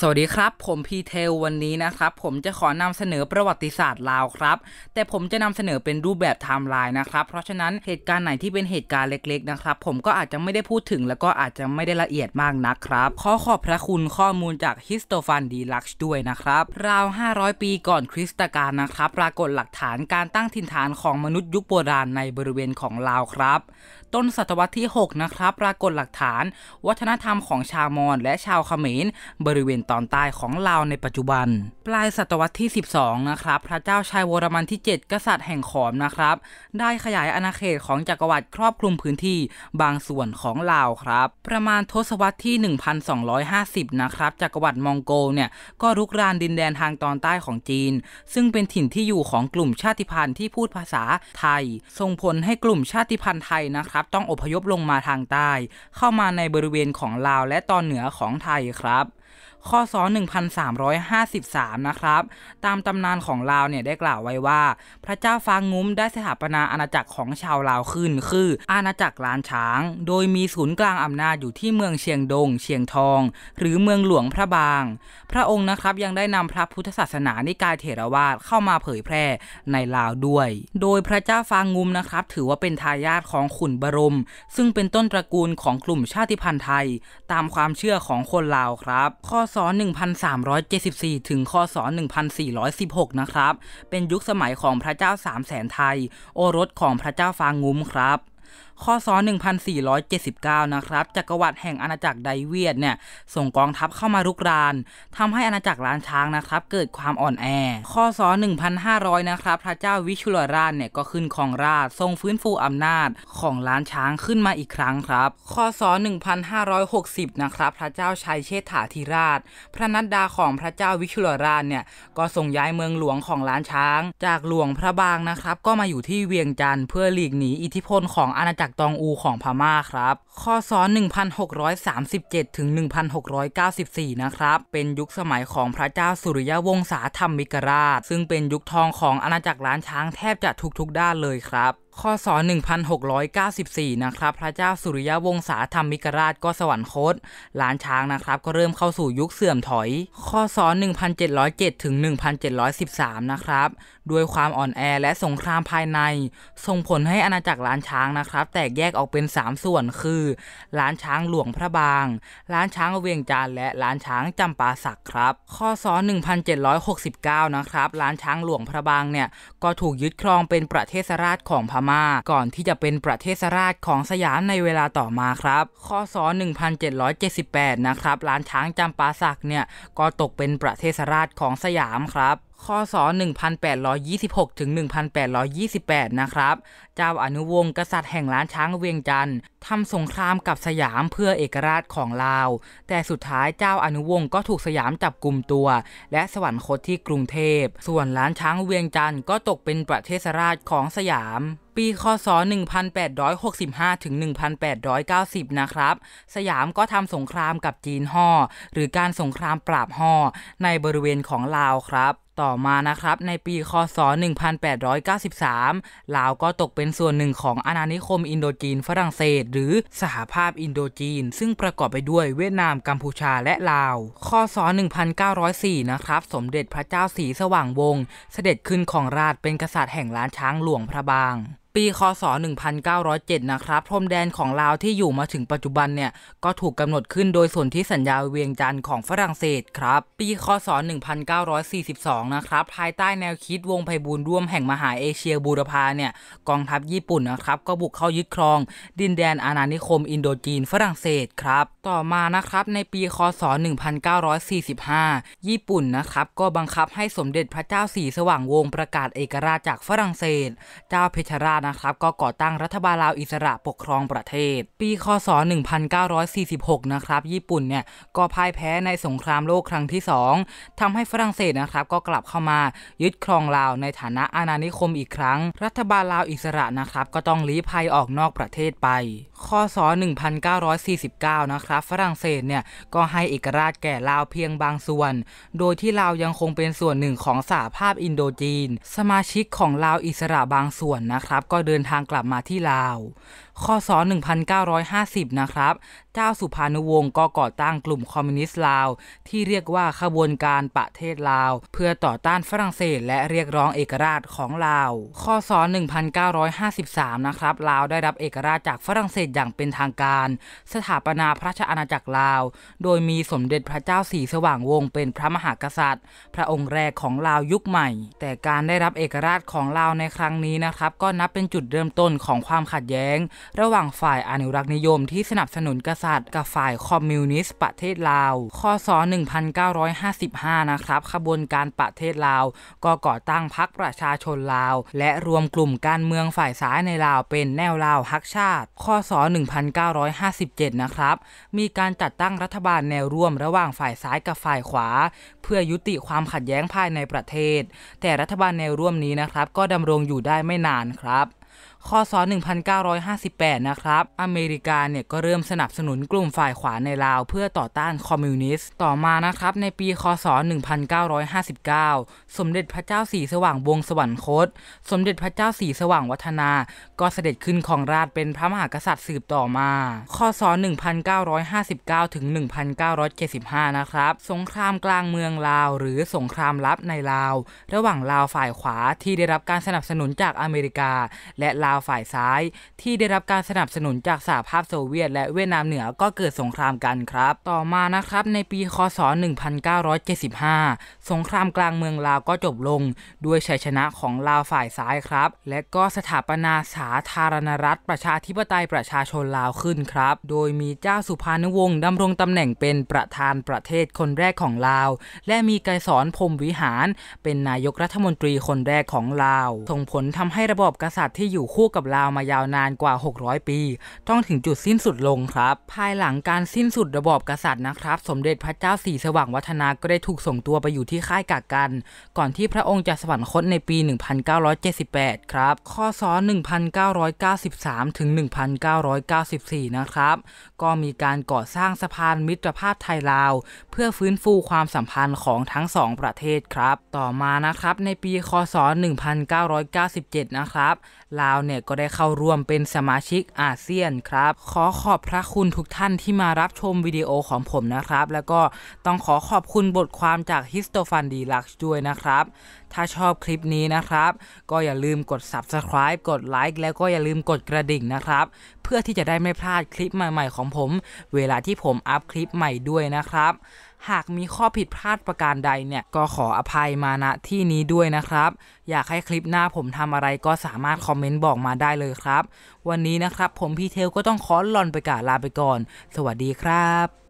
สวัสดีครับ ผมพีเทลวันนี้นะครับผมจะขอนำเสนอประวัติศาสตร์ลาวครับ แต่ผมจะนำเสนอเป็นรูปแบบไทม์ไลน์นะครับเพราะฉะนั้นเหตุการณ์ไหนที่เป็นเหตุการณ์เล็กๆนะครับผมก็อาจจะไม่ได้พูดถึง แล้วก็อาจจะไม่ได้ละเอียดมากนักครับขอขอบพระคุณข้อมูลจากฮิสโตฟันดีลักซ์ด้วยนะครับราว 500 ปีก่อน คริสตกาลนะครับปรากฏหลักฐานการตั้งถิ่นฐานของมนุษย์ยุคโบราณในบริเวณของลาวครับ ต้นศตวรรษที่6นะครับปรากฏหลักฐาน วัฒนธรรมของชาวมอญและชาวเขมรบริเวณตอนใต้ของลาวในปัจจุบัน ปลายศตวรรษที่ 12 นะครับพระเจ้าชายวรมันที่ 7 กษัตริย์แห่งขอมนะครับ ได้ขยายอาณาเขตของจักรวรรดิครอบคลุมพื้นที่บางส่วนของลาวครับ ประมาณทศวรรษที่ 1250 นะครับจักรวรรดิมองโกลเนี่ยก็รุกรานดินแดนทางตอนใต้ของจีน ซึ่งเป็นถิ่นที่อยู่ของกลุ่มชาติพันธุ์ที่พูดภาษาไทยส่งผลให้กลุ่มชาติพันธุ์ไทยนะครับ ต้องอพยพลงมาทางใต้ เข้ามาในบริเวณของลาวและตอนเหนือของไทยครับข้อศ1353นะครับ ตามตำนานของลาวเนี่ยได้กล่าวไว้ว่า พระเจ้าฟางงุ้มได้สถาปนาอาณาจักรของชาวลาวขึ้น คืออาณาจักรล้านช้าง โดยมีศูนย์กลางอำนาจอยู่ที่เมืองเชียงดง เชียงทอง หรือเมืองหลวงพระบาง พระองค์นะครับยังได้นำพระพุทธศาสนานิกายเถรวาทเข้ามาเผยแพร่ในลาวด้วย โดยพระเจ้าฟางงุ้มนะครับถือว่าเป็นทายาทของขุนบรม ซึ่งเป็นต้นตระกูลของกลุ่มชาติพันธุ์ไทย ตามความเชื่อของคนลาวครับข้อศ1374 ถึงคศ1416 นะครับ เป็นยุคสมัยของพระเจ้าสามแสนไทย โอรสของพระเจ้าฟางงุ้มครับข้อศ1479นะครับ จักรวรรดิแห่งอาณาจักรไดเวียด เนี่ย ส่งกองทัพเข้ามารุกราน ทำให้อาณาจักรล้านช้าง นะครับ เกิดความอ่อนแอข้อศ1500นะครับ พระเจ้าวิชุลราช เนี่ย ก็ขึ้นครองราช ทรงฟื้นฟูอำนาจของล้านช้างขึ้นมาอีกครั้งครับ ข้อศ1560นะครับ พระเจ้าชัยเชษฐาธิราช พระนัดดาของพระเจ้าวิชุลราช เนี่ย ก็ส่งย้ายเมืองหลวงของล้านช้าง จากหลวงพระบาง นะครับ ก็มาอยู่ที่เวียงจันทร์เพื่อหลีกหนีอิทธิพลของอาณาจักรากตองอูของพม่าครับ ข้อศ1637 ถึง 1694 นะครับ เป็นยุคสมัยของพระเจ้าสุริยวงศาธรรมิกราช ซึ่งเป็นยุคทองของอาณาจักรล้านช้างแทบจะทุกๆด้านเลยครับข้ออ1694 นะครับ พระเจ้าสุริยวงศาธรรมิกราชก็สวรรคต ล้านช้างนะครับก็เริ่มเข้าสู่ยุคเสื่อมถอย ข้ออ1707 ถึง 1713 นะครับด้วยความอ่อนแอและสงครามภายในส่งผลให้อาณาจักรล้านช้างนะครับแตกแยกออกเป็น 3 ส่วนคือ ล้านช้างหลวงพระบาง ล้านช้างเวียงจันทร์และล้านช้างจำปาสักครับข้ออ1769 นะครับล้านช้างหลวงพระบางเนี่ยก็ถูกยึดครองเป็นประเทศราชของพม่าม่าก่อนที่จะเป็นประเทศราชของสยามในเวลาต่อมาครับคศ1778 นะครับ ล้านช้างจำปาสักเนี่ย ก็ตกเป็นประเทศราชของสยามครับคศ1826ถึง1828นะครับเจ้าอนุวงศ์กษัตริย์แห่งล้านช้างเวียงจันทร์ทำสงครามกับสยามเพื่อเอกราชของลาว แต่สุดท้ายเจ้าอนุวงศ์ก็ถูกสยามจับกลุ่มตัว และสวรรคตที่กรุงเทพ ส่วนล้านช้างเวียงจันทร์ก็ตกเป็นประเทศราชของสยาม ปีคศ1865ถึง1890นะครับสยามก็ทำสงครามกับจีนฮ่อหรือการสงครามปราบฮ่อในบริเวณของลาวครับต่อมานะครับในปี คศ 1893 ลาวก็ตกเป็นส่วนหนึ่งของอาณานิคมอินโดจีนฝรั่งเศส หรือสหภาพอินโดจีน ซึ่งประกอบไปด้วยเวียดนามกัมพูชาและลาว คศ 1904 นะครับ สมเด็จพระเจ้าสีสว่างวงศ์เสด็จขึ้นของราชเป็นกษัตริย์แห่งล้านช้างหลวงพระบางปี คศ 1907 นะครับ พรมแดนของลาวที่อยู่มาถึงปัจจุบันเนี่ย ก็ถูกกำหนดขึ้นโดยส่วนที่สัญญาเวียงจันทร์ของฝรั่งเศสครับ ปี คศ 1942 นะครับ ภายใต้แนวคิดวงไพบูลร่วมแห่งมหาเอเชียบูรพาเนี่ย กองทัพญี่ปุ่นนะครับ ก็บุกเข้ายึดครอง ดินแดนอาณานิคมอินโดจีนฝรั่งเศสครับ ต่อมานะครับในปี คศ 1945 ญี่ปุ่นนะครับก็บังคับให้สมเด็จพระเจ้าสีสว่างวงประกาศเอกราชจากฝรั่งเศส เจ้าเพชรราชะครับก็ก่อตั้งรัฐบาลลาวอิสระปกครองประเทศ ปีคศ 1946 นะครับญี่ปุ่นเนี่ยก็พ่ายแพ้ในสงครามโลกครั้งที่ 2 ทำให้ฝรั่งเศสนะครับก็กลับเข้ามายึดครองลาวในฐานะอาณานิคมอีกครั้ง รัฐบาลลาวอิสระนะครับก็ต้องลี้ภัยออกนอกประเทศไปคศ 1949 นะครับฝรั่งเศสเนี่ยก็ให้เอกราชแก่ลาวเพียงบางส่วน โดยที่ลาวยังคงเป็นส่วนหนึ่งของสหภาพอินโดจีน สมาชิกของลาวอิสระบางส่วนนะครับก็เดินทางกลับมาที่ลาวข้อศ1950นะครับ เจ้าสุภานุวงศ์ก็ก่อตั้งกลุ่มคอมมิวนิสต์ลาว ที่เรียกว่าขบวนการประเทศลาว เพื่อต่อต้านฝรั่งเศสและเรียกร้องเอกราชของลาวข้อศ1953 นะครับ ลาวได้รับเอกราชจากฝรั่งเศสอย่างเป็นทางการ สถาปนาพระราชอาณาจักรลาว โดยมีสมเด็จพระเจ้าสีสว่างวงศ์เป็นพระมหากษัตริย์ พระองค์แรกของลาวยุคใหม่ แต่การได้รับเอกราชของลาวในครั้งนี้นะครับ ก็นับเป็นจุดเริ่มต้นของความขัดแย้งระหว่างฝ่ายอนุรักษ์นิยมที่สนับสนุนกษัตริย์กับฝ่ายคอมมิวนิสต์ประเทศลาวข้อศ1955 นะครับขบวนการประเทศลาวก็ก่อตั้งพรรคประชาชนลาว และรวมกลุ่มการเมืองฝ่ายซ้ายในลาวเป็นแนวลาวฮักชาติข้อศ1957 นะครับมีการจัดตั้งรัฐบาลแนวร่วมระหว่างฝ่ายซ้ายกับฝ่ายขวา เพื่อยุติความขัดแย้งภายในประเทศ แต่รัฐบาลแนวร่วมนี้นะครับก็ดำรงอยู่ได้ไม่นานครับข้อศ1958นะครับ อเมริกา เนี่ยก็เริ่มสนับสนุนกลุ่มฝ่ายขวาในลาวเพื่อต่อต้านคอมมิวนิสต์ต่อมานะครับ ในปีคศ1959 สมเด็จพระเจ้าสีสว่างวงสวรรคตสมเด็จพระเจ้าสีสว่างวัฒนา ก็เสด็จขึ้นของราชเป็นพระมหากษัตริย์สืบต่อมาข้อศ1959ถึง1975นะครับ สงครามกลางเมืองลาวหรือสงครามลับในลาว ระหว่างลาวฝ่ายขวาที่ได้รับการสนับสนุนจากอเมริกาและลาาวฝ่ายซ้ายที่ได้รับการสนับสนุนจากสหภาพโซเวียต และเวียดนามเหนือก็เกิดสงครามกันครับ ต่อมานะครับในปีคศ1975สงครามกลางเมืองลาวก็จบลง ด้วยชัยชนะของลาวฝ่ายซ้ายครับ และก็สถาปนาสาธารณรัฐ ประชาธิปไตยประชาชนลาวขึ้นครับ โดยมีเจ้าสุภานุวงศ์ดำรงตำแหน่งเป็นประธานประเทศคนแรกของลาว และมีไกรสอนพรมวิหารเป็นนายกรัฐมนตรีคนแรกของลาวส่งผลทำให้ระบอบกษัตริย์ที่อยู่คคู่กับลาวมายาวนานกว่า 600 ปี ต้องถึงจุดสิ้นสุดลงครับ ภายหลังการสิ้นสุดระบอบกษัตริย์นะครับ สมเด็จพระเจ้าสีสว่างวัฒนา ก็ได้ถูกส่งตัวไปอยู่ที่ค่ายกักกัน ก่อนที่พระองค์จะสวรรคตในปี 1978 ครับข้อศ1993 ถึง 1994 นะครับ ก็มีการก่อสร้างสะพานมิตรภาพไทยลาว เพื่อฟื้นฟูความสัมพันธ์ของทั้งสองประเทศครับ ต่อมา นะครับ ในปี คศ 1997 นะครับ ลาวเนี่ยก็ได้เข้าร่วมเป็นสมาชิกอาเซียนครับ ขอขอบพระคุณทุกท่านที่มารับชมวิดีโอของผมนะครับ แล้วก็ต้องขอขอบคุณบทความจากฮิสโตฟันดีลักด้วยนะครับ ถ้าชอบคลิปนี้นะครับ ก็อย่าลืมกด Subscribe กดไลค์แล้วก็อย่าลืมกดกระดิ่งนะครับ เพื่อที่จะได้ไม่พลาดคลิปใหม่ๆของผม เวลาที่ผมอัพคลิปใหม่ด้วยนะครับหากมีข้อผิดพลาดประการใดเนี่ยก็ขออภัยมาณที่นี้ด้วยนะครับ อยากให้คลิปหน้าผมทำอะไรก็สามารถคอมเมนต์บอกมาได้เลยครับ วันนี้นะครับผมพี่เทลก็ต้องขอหลอนไปกาลาไปก่อน สวัสดีครับ